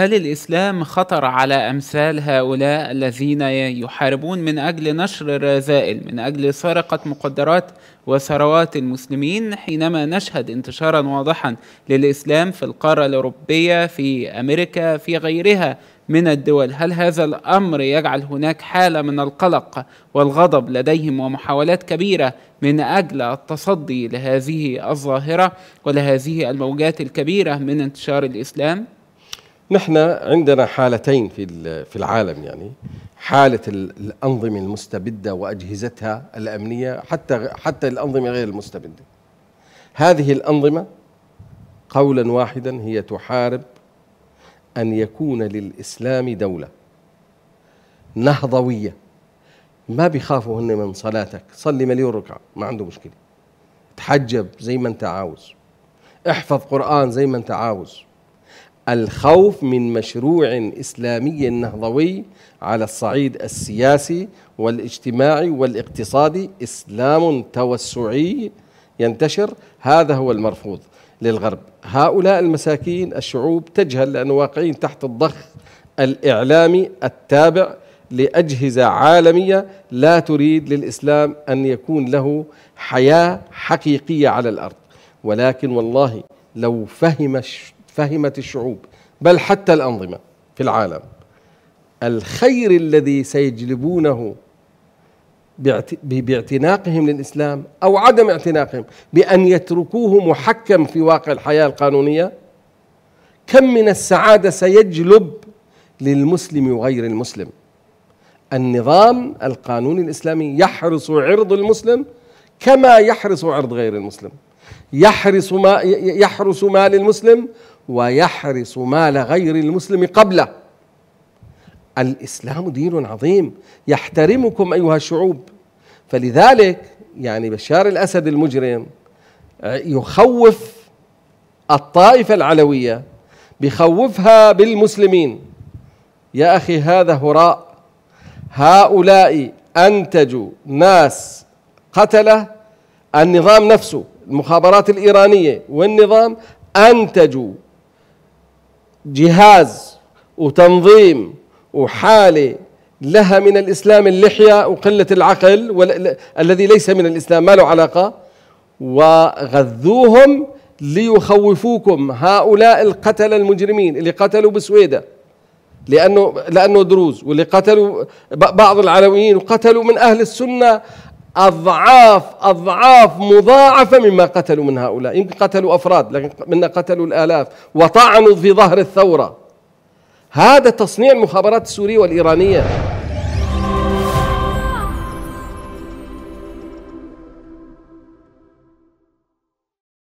هل الإسلام خطر على أمثال هؤلاء الذين يحاربون من أجل نشر الرذائل من أجل سرقة مقدرات وثروات المسلمين حينما نشهد انتشارا واضحا للإسلام في القارة الأوروبية في أمريكا في غيرها من الدول هل هذا الامر يجعل هناك حاله من القلق والغضب لديهم ومحاولات كبيره من اجل التصدي لهذه الظاهره ولهذه الموجات الكبيره من انتشار الاسلام نحن عندنا حالتين في في العالم يعني حاله الانظمه المستبده واجهزتها الامنيه حتى حتى الانظمه غير المستبده هذه الانظمه قولا واحدا هي تحارب ان يكون للاسلام دوله نهضويه ما بيخافوا هن من صلاتك صلي مليون ركعه ما عنده مشكله تحجب زي ما انت عاوز احفظ قران زي ما انت عاوز الخوف من مشروع اسلامي نهضوي على الصعيد السياسي والاجتماعي والاقتصادي اسلام توسعي ينتشر هذا هو المرفوض للغرب هؤلاء المساكين الشعوب تجهل لأن واقعين تحت الضخ الإعلامي التابع لأجهزة عالمية لا تريد للإسلام أن يكون له حياة حقيقية على الأرض ولكن والله لو فهم فهمت الشعوب بل حتى الأنظمة في العالم الخير الذي سيجلبونه باعتناقهم للإسلام أو عدم اعتناقهم بأن يتركوه محكم في واقع الحياة القانونية كم من السعادة سيجلب للمسلم وغير المسلم النظام القانوني الاسلامي يحرص عرض المسلم كما يحرص عرض غير المسلم يحرص ما يحرص مال المسلم ويحرس مال غير المسلم قبله الاسلام دين عظيم يحترمكم ايها الشعوب فلذلك يعني بشار الاسد المجرم آه، يخوف الطائفه العلويه بخوفها بالمسلمين يا اخي هذا هراء هؤلاء انتجوا ناس قتله النظام نفسه المخابرات الايرانيه والنظام انتجوا جهاز وتنظيم وحاله لها من الاسلام اللحيه وقله العقل الذي ليس من الاسلام ما له علاقه وغذوهم ليخوفوكم هؤلاء القتل المجرمين اللي قتلوا بسويدا لأنه لأنه دروز واللي قتلوا بعض العلويين وقتلوا من أهل السنة أضعاف أضعاف مضاعفة مما قتلوا من هؤلاء يمكن قتلوا أفراد لكن منا قتلوا الآلاف وطعنوا في ظهر الثورة هذا تصنيع المخابرات السورية والإيرانية